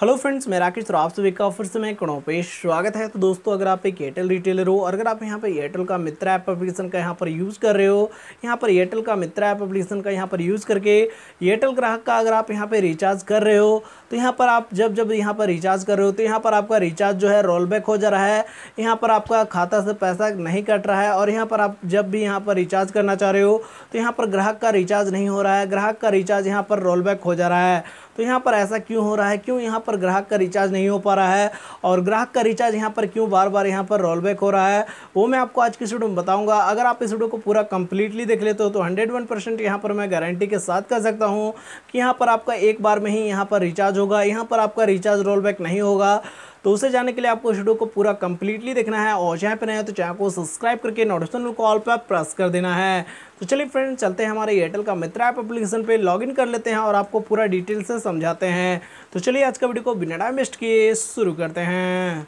hello friends मैं राकेश तो आप सभी का ऑफर से मैं कणों पे स्वागत है तो दोस्तों अगर आप एक एयरटेल रिटेलर हो और अगर आप यहाँ पर एयरटेल का मित्र ऐप एप्लीकेशन का यहाँ पर यूज़ कर रहे हो यहाँ पर एयरटेल का मित्र ऐप एप्लीकेशन का यहाँ पर यूज़ करके एयरटेल ग्राहक का अगर आप यहाँ पर रिचार्ज कर रहे हो तो यहाँ पर आप जब जब यहाँ पर रिचार्ज कर रहे हो तो यहाँ पर आपका रिचार्ज जो है रोल बैक हो जा रहा है यहाँ पर आपका खाता से पैसा नहीं कट रहा है और यहाँ पर आप जब भी यहाँ पर रिचार्ज करना चाह रहे हो तो यहाँ पर ग्राहक का रिचार्ज नहीं हो रहा है ग्राहक का रिचार्ज यहाँ पर रोल बैक हो जा रहा है तो यहाँ पर ऐसा क्यों हो रहा है क्यों यहाँ पर ग्राहक का रिचार्ज नहीं हो पा रहा है और ग्राहक का रिचार्ज यहाँ पर क्यों बार बार यहाँ पर रोल बैक हो रहा है वो मैं आपको आज की वीडियो में बताऊँगा अगर आप इस वीडियो को पूरा कंप्लीटली देख लेते हो तो हंड्रेड वन परसेंट यहाँ पर मैं गारंटी के साथ कह सकता हूँ कि यहाँ पर आपका एक बार में ही यहाँ पर रिचार्ज होगा यहाँ पर आपका रिचार्ज रोल बैक नहीं होगा तो उसे जाने के लिए आपको इस वीडियो को पूरा कंप्लीटली देखना है और चैनल पर नए तो चैनल को सब्सक्राइब करके नोटिफिकेशन कॉल पर प्रेस कर देना है तो चलिए फ्रेंड चलते हैं हमारे एयरटेल का मित्र ऐप एप्लीकेशन पे लॉगिन कर लेते हैं और आपको पूरा डिटेल से समझाते हैं तो चलिए आज का वीडियो को बिना टाइम वेस्ट किए शुरू करते हैं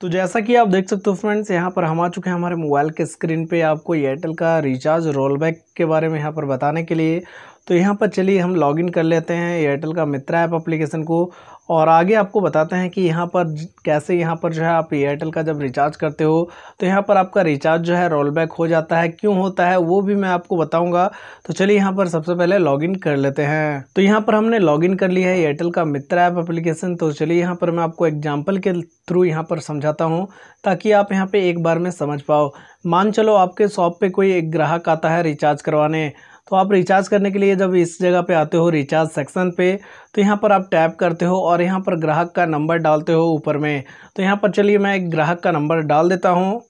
तो जैसा कि आप देख सकते हो फ्रेंड्स यहाँ पर हम आ चुके हैं हमारे मोबाइल के स्क्रीन पे आपको एयरटेल का रिचार्ज रोलबैक के बारे में यहाँ पर बताने के लिए तो यहाँ पर चलिए हम लॉगिन कर लेते हैं एयरटेल का मित्रा ऐप अप्लीकेशन को और आगे आपको बताते हैं कि यहाँ पर कैसे यहाँ पर जो है आप एयरटेल का जब रिचार्ज करते हो तो यहाँ पर आपका रिचार्ज जो है रोल बैक हो जाता है क्यों होता है वो भी मैं आपको बताऊंगा तो चलिए यहाँ पर सबसे पहले लॉगिन कर लेते हैं तो यहाँ पर हमने लॉगिन कर लिया है एयरटेल का मित्र ऐप अप्लीकेशन तो चलिए यहाँ पर मैं आपको एग्जाम्पल के थ्रू यहाँ पर समझाता हूँ ताकि आप यहाँ पर एक बार में समझ पाओ मान चलो आपके शॉप पर कोई एक ग्राहक आता है रिचार्ज करवाने तो आप रिचार्ज करने के लिए जब इस जगह पे आते हो रिचार्ज सेक्शन पे तो यहाँ पर आप टैप करते हो और यहाँ पर ग्राहक का नंबर डालते हो ऊपर में तो यहाँ पर चलिए मैं एक ग्राहक का नंबर डाल देता हूँ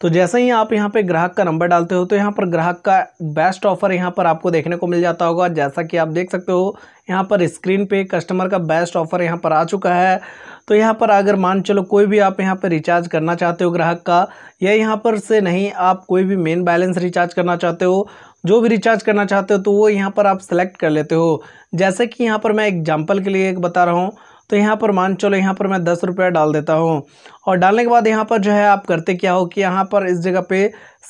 तो जैसे ही आप यहाँ पे ग्राहक का नंबर डालते हो तो यहाँ पर ग्राहक का बेस्ट ऑफर यहाँ पर आपको देखने को मिल जाता होगा जैसा कि आप देख सकते हो यहाँ पर स्क्रीन पे कस्टमर का बेस्ट ऑफर यहाँ पर आ चुका है तो यहाँ पर अगर मान चलो कोई भी आप यहाँ पर रिचार्ज करना चाहते हो ग्राहक का या यहाँ पर से नहीं आप कोई भी मेन बैलेंस रिचार्ज करना चाहते हो जो भी रिचार्ज करना चाहते हो तो वो यहाँ पर आप सेलेक्ट कर लेते हो जैसे कि यहाँ पर मैं एग्जाम्पल के लिए एक बता रहा हूँ तो यहाँ पर मान चलो यहाँ पर मैं दस रुपया डाल देता हूँ और डालने के बाद यहाँ पर जो है आप करते क्या हो कि यहाँ पर इस जगह पे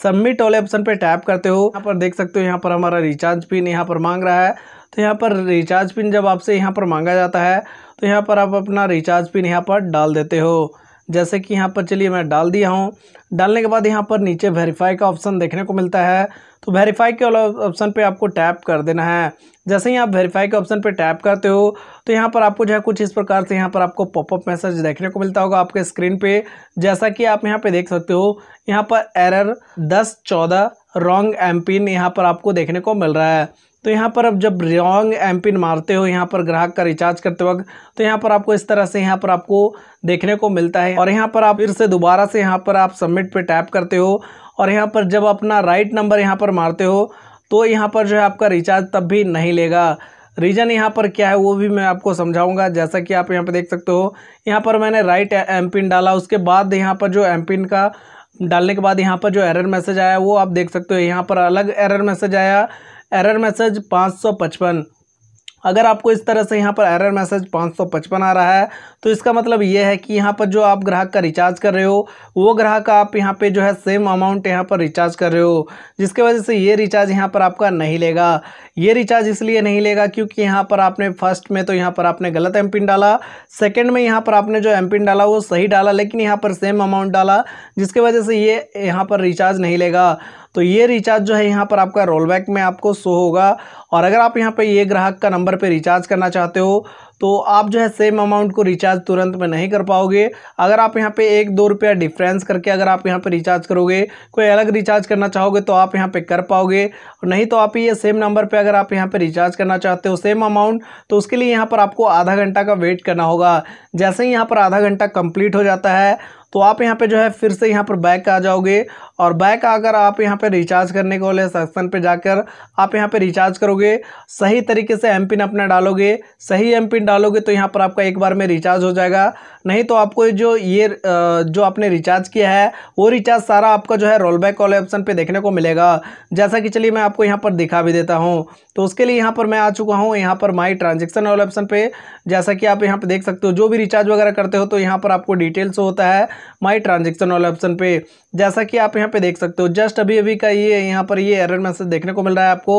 सबमिट वाले ऑप्शन पे टैप करते हो यहाँ पर देख सकते हो यहाँ पर हमारा रिचार्ज पिन यहाँ पर मांग रहा है तो यहाँ पर रिचार्ज पिन जब आपसे यहाँ पर मांगा जाता है तो यहाँ पर आप अपना रिचार्ज पिन यहाँ पर डाल देते हो जैसे कि यहाँ पर चलिए मैं डाल दिया हूँ डालने के बाद यहाँ पर नीचे वेरीफाई का ऑप्शन देखने को मिलता है तो वेरीफाई के ऑप्शन पे आपको टैप कर देना है जैसे ही आप वेरीफाई के ऑप्शन पे टैप करते हो तो यहाँ पर आपको जो है कुछ इस प्रकार से यहाँ पर आपको पॉपअप मैसेज देखने को मिलता होगा आपके स्क्रीन पे जैसा कि आप यहाँ पे देख सकते हो यहाँ पर एरर दस चौदह रॉन्ग एम पिन यहाँ पर आपको देखने को मिल रहा है तो यहाँ पर अब जब रॉन्ग एम पिन मारते हो यहाँ पर ग्राहक का रिचार्ज करते वक्त तो यहाँ पर आपको इस तरह से यहाँ पर आपको देखने को मिलता है और यहाँ पर आप फिर से दोबारा से यहाँ पर आप सबमिट पे टैप करते हो और यहाँ पर जब अपना राइट नंबर यहाँ पर मारते हो तो यहाँ पर जो है आपका रिचार्ज तब भी नहीं लेगा रीज़न यहाँ पर क्या है वो भी मैं आपको समझाऊँगा जैसा कि आप यहाँ पर देख सकते हो यहाँ पर मैंने राइट एम पिन डाला उसके बाद यहाँ पर जो एम पिन का डालने के बाद यहाँ पर जो एरर मैसेज आया वो आप देख सकते हो यहाँ पर अलग एरर मैसेज आया एरर मैसेज पाँच अगर आपको इस तरह से यहाँ पर एरर मैसेज 555 आ रहा है तो इसका मतलब ये है कि यहाँ पर जो आप ग्राहक का रिचार्ज कर रहे हो वो ग्राहक आप यहाँ पे जो है सेम अमाउंट यहाँ पर रिचार्ज कर रहे हो जिसके वजह से ये रिचार्ज यहाँ पर आपका नहीं लेगा ये रिचार्ज इसलिए नहीं लेगा क्योंकि यहाँ पर आपने फर्स्ट में तो यहाँ पर आपने गलत एम पिन डाला सेकेंड में यहाँ पर आपने जो एम पिन डाला वो सही डाला लेकिन यहाँ पर सेम अमाउंट डाला जिसके वजह से ये यहाँ पर रिचार्ज नहीं लेगा तो ये रिचार्ज जो है यहाँ पर आपका रोलबैक में आपको शो होगा और अगर आप यहाँ पर ये ग्राहक का नंबर पर रिचार्ज करना चाहते हो तो आप जो है सेम अमाउंट को रिचार्ज तुरंत में नहीं कर पाओगे अगर आप यहाँ पे एक दो रुपया डिफरेंस करके अगर आप यहाँ पे रिचार्ज करोगे कोई अलग रिचार्ज करना चाहोगे तो आप यहाँ पे कर पाओगे नहीं तो आप ये सेम नंबर पे अगर आप यहाँ पे रिचार्ज करना चाहते हो सेम अमाउंट तो उसके लिए यहाँ पर आपको आधा घंटा का वेट करना होगा जैसे ही यहाँ पर आधा घंटा कम्प्लीट हो जाता है तो आप यहाँ पे जो है फिर से यहाँ पर बैक आ जाओगे और बैक आकर आप यहाँ पे रिचार्ज करने के वाले सेक्शन पे जाकर आप यहाँ पे रिचार्ज करोगे सही तरीके से एम पिन अपना डालोगे सही एम पिन डालोगे तो यहाँ पर आपका एक बार में रिचार्ज हो जाएगा नहीं तो आपको जो ये जो आपने रिचार्ज किया है वो रिचार्ज सारा आपका जो है रोल बैक वाले ऑप्शन पर देखने को मिलेगा जैसा कि चलिए मैं आपको यहाँ पर दिखा भी देता हूँ तो उसके लिए यहाँ पर मैं आ चुका हूँ यहाँ पर माई ट्रांजेक्शन वाले ऑप्शन पर जैसा कि आप यहाँ पर देख सकते हो जो भी रिचार्ज वगैरह करते हो तो यहाँ पर आपको डिटेल्स होता है माई ट्रांजेक्शन वाले ऑप्शन पर जैसा कि आप यहाँ यहाँ पे देख सकते हो जस्ट अभी अभी का ये यहाँ पर ये एरर मैसेज देखने को मिल रहा है आपको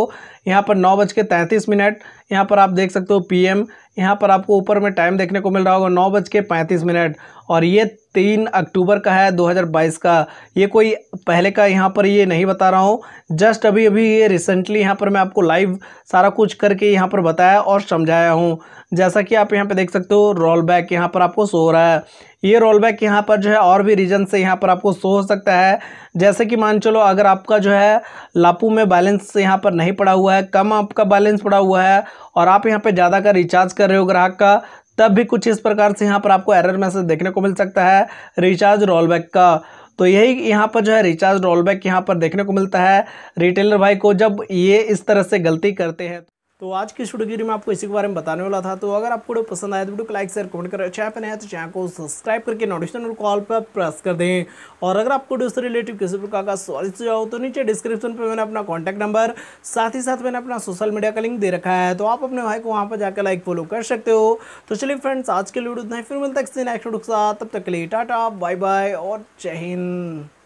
यहाँ पर नौ बज के तैंतीस मिनट यहाँ पर आप देख सकते हो पीएम यहाँ पर आपको ऊपर में टाइम देखने को मिल रहा होगा नौ बज के पैंतीस मिनट और ये तीन अक्टूबर का है 2022 का ये कोई पहले का यहाँ पर ये नहीं बता रहा हूँ जस्ट अभी अभी ये रिसेंटली यहाँ पर मैं आपको लाइव सारा कुछ करके यहाँ पर बताया और समझाया हूँ जैसा कि आप यहाँ पर देख सकते हो रोल बैक यहाँ पर आपको सो रहा है ये रोल बैक यहाँ पर जो है और भी रीजन से यहाँ पर आपको शो हो सकता है जैसे कि मान चलो अगर आपका जो है लापू में बैलेंस यहाँ पर नहीं पड़ा हुआ है कम आपका बैलेंस पड़ा हुआ है और आप यहाँ पर ज़्यादा का रिचार्ज कर रहे हो ग्राहक का तब भी कुछ इस प्रकार से यहाँ पर आपको एरर मैसेज देखने को मिल सकता है रिचार्ज रोलबैक का तो यही यहाँ पर जो है रिचार्ज रोलबैक यहाँ पर देखने को मिलता है रिटेलर भाई को जब ये इस तरह से गलती करते हैं तो आज की स्टूडियो में आपको इसी के बारे में बताने वाला था तो अगर आपको वीडियो पसंद आया तो वीडियो को लाइक शेयर कमेंट करें चैनल पर नया तो चैनल को सब्सक्राइब करके नोटिफिकेशन कॉल पर प्रेस कर दें और अगर आपको वीडियो से रिलेटिव किसी प्रकार का सवाल सुझाव तो नीचे डिस्क्रिप्शन पर मैंने अपना कॉन्टैक्ट नंबर साथ ही साथ मैंने अपना सोशल मीडिया का लिंक दे रखा है तो आप अपने भाई को वहाँ पर जाकर लाइक फॉलो कर सकते हो तो चलिए फ्रेंड्स आज के वीडियो नहीं फिर मिलता है नेक्स्ट वीडियो के साथ तब तक के लिए टाटा बाय बाय और जय हिंद